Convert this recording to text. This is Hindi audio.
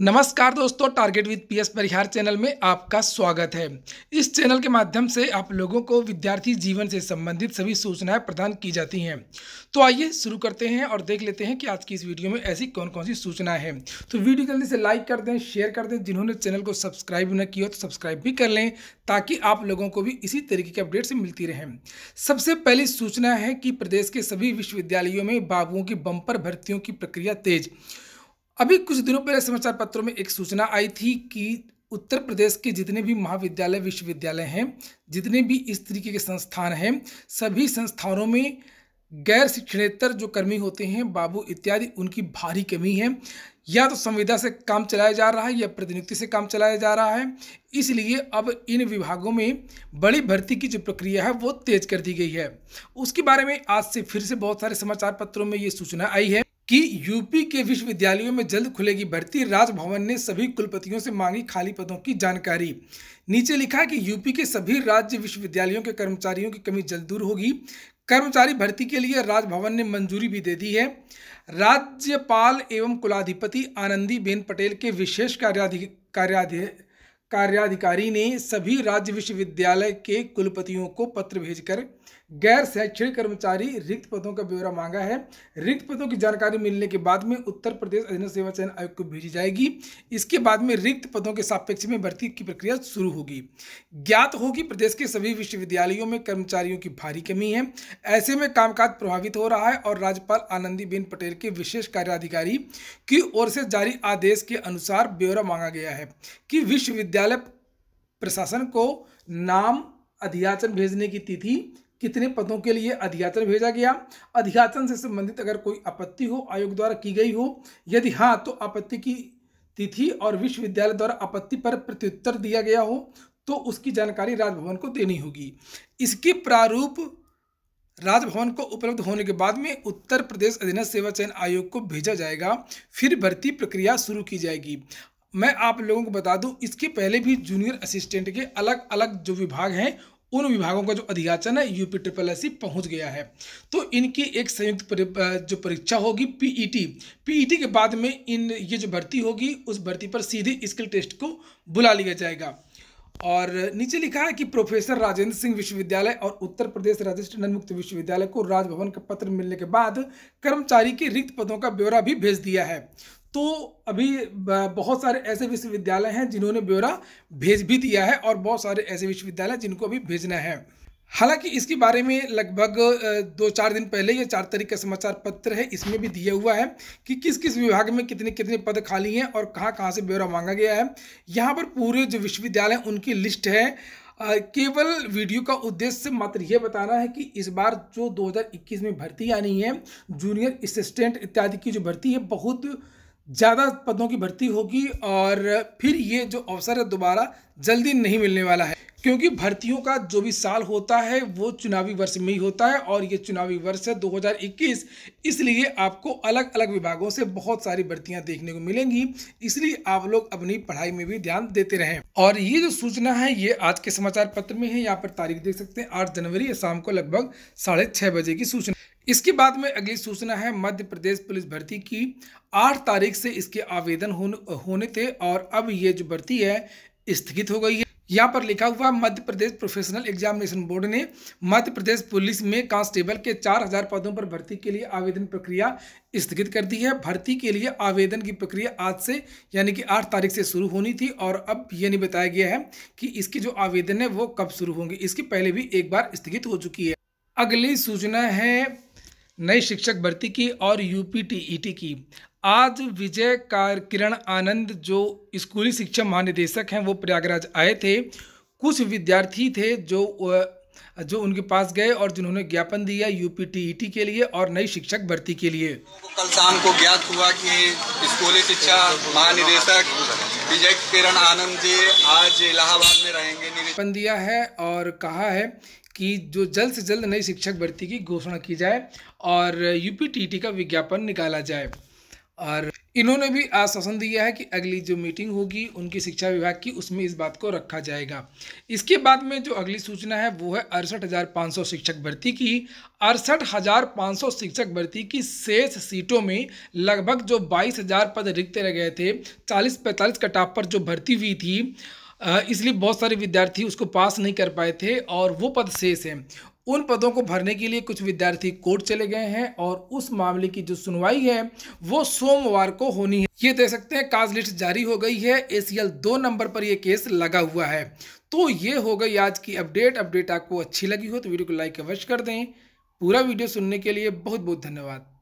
नमस्कार दोस्तों target with PS Parihar channel में आपका स्वागत है इस चैनल के माध्यम से आप लोगों को विद्यार्थी जीवन से संबंधित सभी सूचनाएं प्रदान की जाती हैं तो आइए शुरू करते हैं और देख लेते हैं कि आज की इस वीडियो में ऐसी कौन कौन सी सूचना हैं तो वीडियो जल्दी से लाइक कर दें शेयर कर दें जिन्होंने चैनल को सब्सक्राइब न किया तो सब्सक्राइब भी कर लें ताकि आप लोगों को भी इसी तरीके की अपडेट्स मिलती रहें सबसे पहली सूचना है कि प्रदेश के सभी विश्वविद्यालयों में बाबुओं की बम्पर भर्तियों की प्रक्रिया तेज़ अभी कुछ दिनों पहले समाचार पत्रों में एक सूचना आई थी कि उत्तर प्रदेश के जितने भी महाविद्यालय विश्वविद्यालय हैं जितने भी इस तरीके के संस्थान हैं सभी संस्थानों में गैर शिक्षणेतर जो कर्मी होते हैं बाबू इत्यादि उनकी भारी कमी है या तो संविदा से काम चलाया जा रहा है या प्रतिनियुक्ति से काम चलाया जा रहा है इसलिए अब इन विभागों में बड़ी भर्ती की जो प्रक्रिया है वो तेज कर दी गई है उसके बारे में आज से फिर से बहुत सारे समाचार पत्रों में ये सूचना आई है कि यूपी के विश्वविद्यालयों में जल्द खुलेगी भर्ती राजभवन ने सभी कुलपतियों से मांगी खाली पदों की जानकारी नीचे लिखा है कि यूपी के सभी राज्य विश्वविद्यालयों के कर्मचारियों की कमी जल्द दूर होगी कर्मचारी भर्ती के लिए राजभवन ने मंजूरी भी दे दी है राज्यपाल एवं कुलाधिपति आनंदीबेन पटेल के विशेष कार्याधि कार्याधि कार्याधिकारी ने सभी राज्य विश्वविद्यालय के कुलपतियों को पत्र भेजकर गैर शैक्षणिक कर्मचारी रिक्त पदों का ब्यौरा मांगा है रिक्त पदों की जानकारी मिलने के बाद में उत्तर प्रदेश अधीन सेवा चयन आयोग को भेजी जाएगी इसके बाद में रिक्त पदों के सापेक्ष में भर्ती की प्रक्रिया शुरू होगी ज्ञात होगी प्रदेश के सभी विश्वविद्यालयों में कर्मचारियों की भारी कमी है ऐसे में कामकाज प्रभावित हो रहा है और राज्यपाल आनंदीबेन पटेल के विशेष कार्याधिकारी की ओर से जारी आदेश के अनुसार ब्यौरा मांगा गया है कि विश्वविद्यालय विद्यालय प्रशासन को नाम अध्याचन भेजने की तिथि कितने पदों के लिए अध्याचन भेजा गया अध्याचन से संबंधित अगर कोई आपत्ति हो आयोग द्वारा की गई हो यदि हाँ तो आपत्ति की तिथि और विश्वविद्यालय द्वारा आपत्ति पर प्रत्युत्तर दिया गया हो तो उसकी जानकारी राजभवन को देनी होगी इसके प्रारूप राजभवन को उपलब्ध होने के बाद में उत्तर प्रदेश अधीन सेवा चयन आयोग को भेजा जाएगा फिर भर्ती प्रक्रिया शुरू की जाएगी मैं आप लोगों को बता दूं इसके पहले भी जूनियर असिस्टेंट के अलग अलग जो विभाग हैं उन विभागों का जो अधियाचन है यूपी ट्रिपल एस पहुंच गया है तो इनकी एक संयुक्त जो परीक्षा होगी पीईटी पीईटी e e के बाद में इन ये जो भर्ती होगी उस भर्ती पर सीधे स्किल टेस्ट को बुला लिया जाएगा और नीचे लिखा है कि प्रोफेसर राजेंद्र सिंह विश्वविद्यालय और उत्तर प्रदेश राजेंद्र नन्मुक्त विश्वविद्यालय को राजभवन का पत्र मिलने के बाद कर्मचारी के रिक्त पदों का ब्यौरा भी भेज दिया है तो अभी बहुत सारे ऐसे विश्वविद्यालय हैं जिन्होंने ब्यौरा भेज भी दिया है और बहुत सारे ऐसे विश्वविद्यालय जिनको अभी भेजना है हालांकि इसके बारे में लगभग दो चार दिन पहले ये चार तारीख का समाचार पत्र है इसमें भी दिया हुआ है कि किस किस विभाग में कितने कितने पद खाली हैं और कहाँ कहाँ से ब्यौरा मांगा गया है यहाँ पर पूरे जो विश्वविद्यालय उनकी लिस्ट है केवल वीडियो का उद्देश्य मात्र ये बताना है कि इस बार जो 2021 में भर्ती आनी है जूनियर असिस्टेंट इत्यादि की जो भर्ती है बहुत ज़्यादा पदों की भर्ती होगी और फिर ये जो अवसर है दोबारा जल्दी नहीं मिलने वाला है क्योंकि भर्तियों का जो भी साल होता है वो चुनावी वर्ष में ही होता है और ये चुनावी वर्ष है 2021 इसलिए आपको अलग अलग विभागों से बहुत सारी भर्तियां देखने को मिलेंगी इसलिए आप लोग अपनी पढ़ाई में भी ध्यान देते रहें और ये जो सूचना है ये आज के समाचार पत्र में है यहाँ पर तारीख देख सकते हैं आठ जनवरी शाम को लगभग साढ़े बजे की सूचना इसके बाद में अगली सूचना है मध्य प्रदेश पुलिस भर्ती की आठ तारीख से इसके आवेदन होने थे और अब ये जो भर्ती है स्थगित हो गई है यहाँ पर लिखा हुआ Madhya Pradesh professional examination board ने मध्य प्रदेश पुलिस में कांस्टेबल के 4000 पदों पर भर्ती के लिए आवेदन प्रक्रिया स्थगित कर दी है भर्ती के लिए आवेदन की प्रक्रिया आज से यानी कि 8 तारीख से शुरू होनी थी और अब ये नहीं बताया गया है कि इसकी जो आवेदन है वो कब शुरू होंगे इसकी पहले भी एक बार स्थगित हो चुकी है अगली सूचना है नई शिक्षक भर्ती की और यू e की आज विजय कार किरण आनंद जो स्कूली शिक्षा महानिदेशक हैं वो प्रयागराज आए थे कुछ विद्यार्थी थे जो जो उनके पास गए और जिन्होंने ज्ञापन दिया यूपी टीईटी e के लिए और नई शिक्षक भर्ती के लिए कल शाम को ज्ञात हुआ कि स्कूली शिक्षा महानिदेशक विजय किरण आनंद जी आज इलाहाबाद में रहेंगे ज्ञापन दिया है और कहा है कि जो जल्द से जल्द नई शिक्षक भर्ती की घोषणा की जाए और यूपी e का विज्ञापन निकाला जाए और इन्होंने भी आश्वासन दिया है कि अगली जो मीटिंग होगी उनकी शिक्षा विभाग की उसमें इस बात को रखा जाएगा इसके बाद में जो अगली सूचना है वो है अड़सठ हज़ार पाँच सौ शिक्षक भर्ती की अड़सठ हज़ार पाँच सौ शिक्षक भर्ती की शेष सीटों में लगभग जो बाईस हज़ार पद रिक्त रह गए थे चालीस पैंतालीस कटाप पर जो भर्ती हुई थी इसलिए बहुत सारे विद्यार्थी उसको पास नहीं कर पाए थे और वो पद शेष हैं उन पदों को भरने के लिए कुछ विद्यार्थी कोर्ट चले गए हैं और उस मामले की जो सुनवाई है वो सोमवार को होनी है ये देख सकते हैं काज लिस्ट जारी हो गई है एसीएल दो नंबर पर यह केस लगा हुआ है तो ये हो गई आज की अपडेट अपडेट आपको अच्छी लगी हो तो वीडियो को लाइक अवश्य कर दें पूरा वीडियो सुनने के लिए बहुत बहुत धन्यवाद